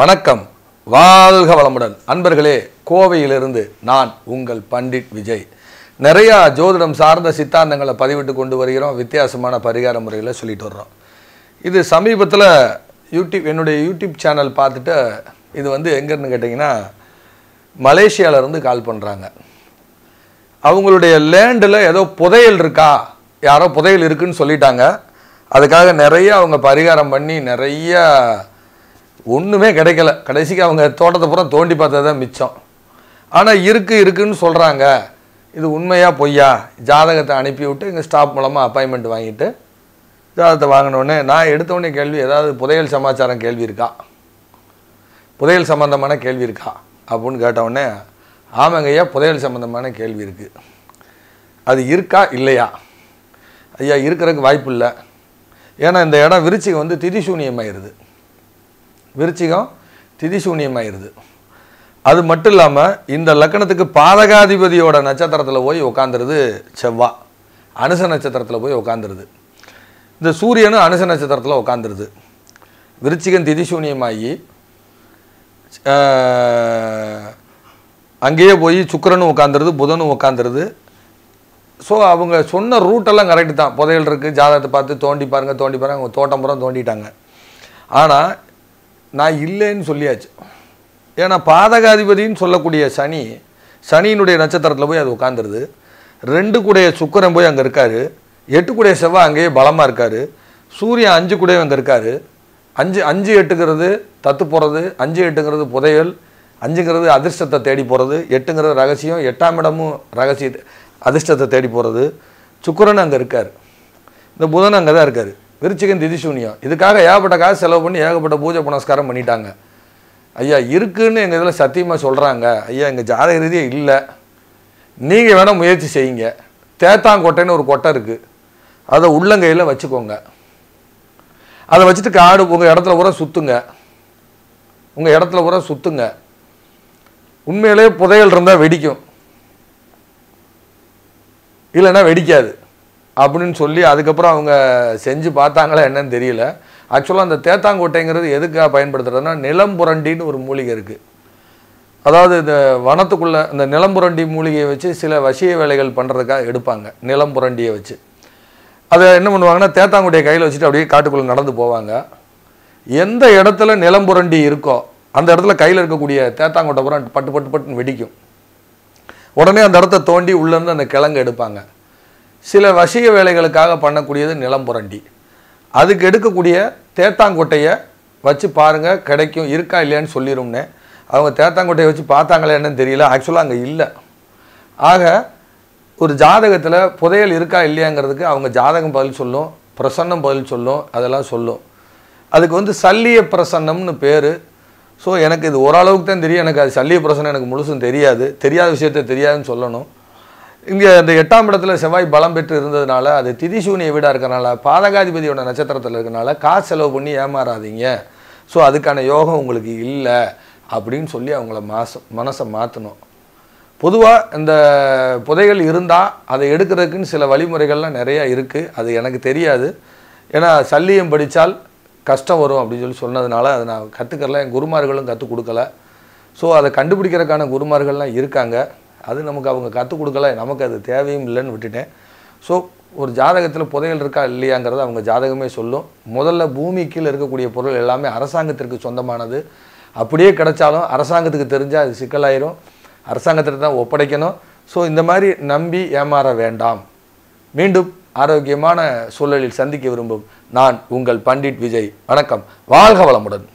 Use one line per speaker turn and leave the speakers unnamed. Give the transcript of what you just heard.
வணக்கம் வாழ்க வளமுடன் அன்பர்களே கோவையிலிருந்து நான் உங்கள் பண்டிட் விஜய் நிறையா ஜோதிடம் சார்ந்த சித்தாந்தங்களை பதிவிட்டு கொண்டு வருகிறோம் வித்தியாசமான பரிகார முறையில் சொல்லிட்டு வர்றோம் இது சமீபத்தில் யூடியூப் என்னுடைய யூடியூப் சேனல் பார்த்துட்டு இது வந்து எங்கேருந்து கேட்டிங்கன்னா மலேசியாவிலேருந்து கால் பண்ணுறாங்க அவங்களுடைய லேண்டில் ஏதோ புதையல் இருக்கா யாரோ புதையல் இருக்குன்னு சொல்லிட்டாங்க அதுக்காக நிறைய அவங்க பரிகாரம் பண்ணி நிறையா ஒன்றுமே கிடைக்கல கடைசிக்கு அவங்க தோட்டத்தை பூரா தோண்டி பார்த்தது தான் மிச்சம் ஆனால் இருக்குது இருக்குதுன்னு சொல்கிறாங்க இது உண்மையாக பொய்யா ஜாதகத்தை அனுப்பி விட்டு இங்கே ஸ்டாப் மூலமாக அப்பாயின்மெண்ட் வாங்கிட்டு ஜாதகத்தை வாங்கினோடனே நான் எடுத்தோடனே கேள்வி ஏதாவது புதையல் சமாச்சாரம் கேள்வி இருக்கா புதையல் சம்மந்தமான கேள்வி இருக்கா அப்படின்னு கேட்டவுடனே ஆமாங்க ஐயா புதையல் சம்மந்தமான கேள்வி இருக்குது அது இருக்கா இல்லையா ஐயா இருக்கிறதுக்கு வாய்ப்பு இல்லை ஏன்னா இந்த இடம் விரிச்சிக்கு வந்து திதிசூனியமாயிருது விருச்சிகம் திதிசூன்யமாயிருது அது மட்டும் இல்லாமல் இந்த லக்கணத்துக்கு பாதகாதிபதியோட நட்சத்திரத்தில் போய் உட்காந்துருது செவ்வா அனுச நட்சத்திரத்தில் போய் உட்காந்துருது இந்த சூரியனும் அனுச நட்சத்திரத்தில் உட்காந்துருது விருச்சிகம் திதிசூன்யமாகி அங்கேயே போய் சுக்கரனும் உட்காந்துருது புதனும் உட்காந்துருது ஸோ அவங்க சொன்ன ரூட்டெல்லாம் கரெக்டு தான் புதையல் இருக்குது ஜாதகத்தை பார்த்து தோண்டி பாருங்கள் தோண்டி பாருங்கள் அவங்க தோட்டம் புறம் தோண்டிட்டாங்க ஆனால் நான் இல்லைன்னு சொல்லியாச்சு ஏன்னா பாதகாதிபதின்னு சொல்லக்கூடிய சனி சனியினுடைய நட்சத்திரத்தில் போய் அது உட்காந்துருது ரெண்டு கூடைய சுக்கரன் போய் அங்கே இருக்கார் எட்டு கூடைய செவ்வாய் அங்கேயே பலமாக இருக்கார் சூரியன் அஞ்சு கூடையும் அங்கே இருக்கார் அஞ்சு அஞ்சு எட்டுங்கிறது தத்து போகிறது அஞ்சு எட்டுங்கிறது புதையல் அஞ்சுங்கிறது அதிர்ஷ்டத்தை தேடி போகிறது எட்டுங்கிறது ரகசியம் எட்டாம் இடமும் ரகசிய அதிர்ஷ்டத்தை தேடி போகிறது சுக்கரன் அங்கே இருக்கார் இந்த புதன் அங்கே தான் இருக்கார் விருச்சிகன் திதிசூன்யம் இதுக்காக ஏகப்பட்ட காசு செலவு பண்ணி ஏகப்பட்ட பூஜை புனஸ்காரம் பண்ணிட்டாங்க ஐயா இருக்குதுன்னு எங்கள் இதில் சத்தியமாக சொல்கிறாங்க ஐயா எங்கள் ஜாதக ரீதியாக இல்லை நீங்கள் வேணால் முயற்சி செய்யுங்க தேத்தாங்கொட்டைன்னு ஒரு கொட்டை இருக்குது அதை உள்ளங்கையில் வச்சுக்கோங்க அதை வச்சுட்டு காடு உங்கள் இடத்துல பூரா சுற்றுங்க உங்கள் இடத்துல பூரா சுற்றுங்க உண்மையிலே புதையல் இருந்தால் வெடிக்கும் இல்லைன்னா வெடிக்காது அப்படின்னு சொல்லி அதுக்கப்புறம் அவங்க செஞ்சு பார்த்தாங்களா என்னன்னு தெரியல ஆக்சுவலாக அந்த தேத்தாங்கோட்டைங்கிறது எதுக்காக பயன்படுத்துகிறதுனா நிலம்புரண்டின்னு ஒரு மூலிகை இருக்குது அதாவது இந்த வனத்துக்குள்ளே இந்த நிலம்புரண்டி மூலிகையை வச்சு சில வசிய வேலைகள் பண்ணுறதுக்காக எடுப்பாங்க நிலம்புரண்டியை வச்சு அதை என்ன பண்ணுவாங்கன்னா தேத்தாங்குட்டையை கையில் வச்சுட்டு அப்படியே காட்டுக்குள்ளே நடந்து போவாங்க எந்த இடத்துல நிலம்புரண்டி இருக்கோ அந்த இடத்துல கையில் இருக்கக்கூடிய தேத்தாங்கோட்டை புறம் பட்டு பட்டு பட்டுன்னு வெடிக்கும் உடனே அந்த இடத்த தோண்டி உள்ளேருந்து அந்த கிழங்கு எடுப்பாங்க சில வசிய வேலைகளுக்காக பண்ணக்கூடியது நிலம் புரண்டி அதுக்கு எடுக்கக்கூடிய தேத்தாங்கொட்டையை வச்சு பாருங்கள் கிடைக்கும் இருக்கா இல்லையான்னு சொல்லிடும்னே அவங்க தேத்தாங்கொட்டையை வச்சு பார்த்தாங்களே என்னன்னு தெரியல ஆக்சுவலாக அங்கே இல்லை ஆக ஒரு ஜாதகத்தில் புதையல் இருக்கா இல்லையாங்கிறதுக்கு அவங்க ஜாதகம் பதில் சொல்லும் பிரசன்னம் பதில் சொல்லும் அதெல்லாம் சொல்லும் அதுக்கு வந்து சல்லிய பிரசன்னம்னு பேர் ஸோ எனக்கு இது ஓரளவுக்கு தான் தெரியும் எனக்கு அது சல்லிய பிரசனம் எனக்கு முழுசும் தெரியாது தெரியாத விஷயத்த தெரியாதுன்னு சொல்லணும் இங்கே அந்த எட்டாம் இடத்துல செவ்வாய் பலம் பெற்று இருந்ததுனால அது திதிசூனிய வீடாக இருக்கிறனால பாதகாதிபதியோட நட்சத்திரத்தில் இருக்கிறனால காசு செலவு பண்ணி ஏமாறாதீங்க ஸோ அதுக்கான யோகம் உங்களுக்கு இல்லை அப்படின்னு சொல்லி அவங்கள மாச மனசை மாற்றணும் பொதுவாக இந்த புதைகள் இருந்தால் அதை எடுக்கிறதுக்குன்னு சில வழிமுறைகள்லாம் நிறையா இருக்குது அது எனக்கு தெரியாது ஏன்னா சல்லியம் படித்தால் கஷ்டம் வரும் அப்படின்னு சொல்லி சொன்னதுனால அதை நான் கற்றுக்கறல என் குருமார்களும் கற்றுக் கொடுக்கல ஸோ அதை கண்டுபிடிக்கிறதுக்கான குருமார்கள்லாம் இருக்காங்க அது நமக்கு அவங்க கற்றுக் கொடுக்கல நமக்கு அது தேவையும் இல்லைன்னு விட்டுட்டேன் ஸோ ஒரு ஜாதகத்தில் புதையல் இருக்கா இல்லையாங்கிறத அவங்க ஜாதகமே சொல்லும் முதல்ல பூமி கீழே இருக்கக்கூடிய பொருள் எல்லாமே அரசாங்கத்திற்கு சொந்தமானது அப்படியே கிடைச்சாலும் அரசாங்கத்துக்கு தெரிஞ்சால் அது சிக்கலாயிரும் அரசாங்கத்திற்கு தான் ஒப்படைக்கணும் ஸோ இந்த மாதிரி நம்பி ஏமாற வேண்டாம் மீண்டும் ஆரோக்கியமான சூழலில் சந்திக்க விரும்பும் நான் உங்கள் பண்டிட் விஜய் வணக்கம் வாழ்க வளமுடன்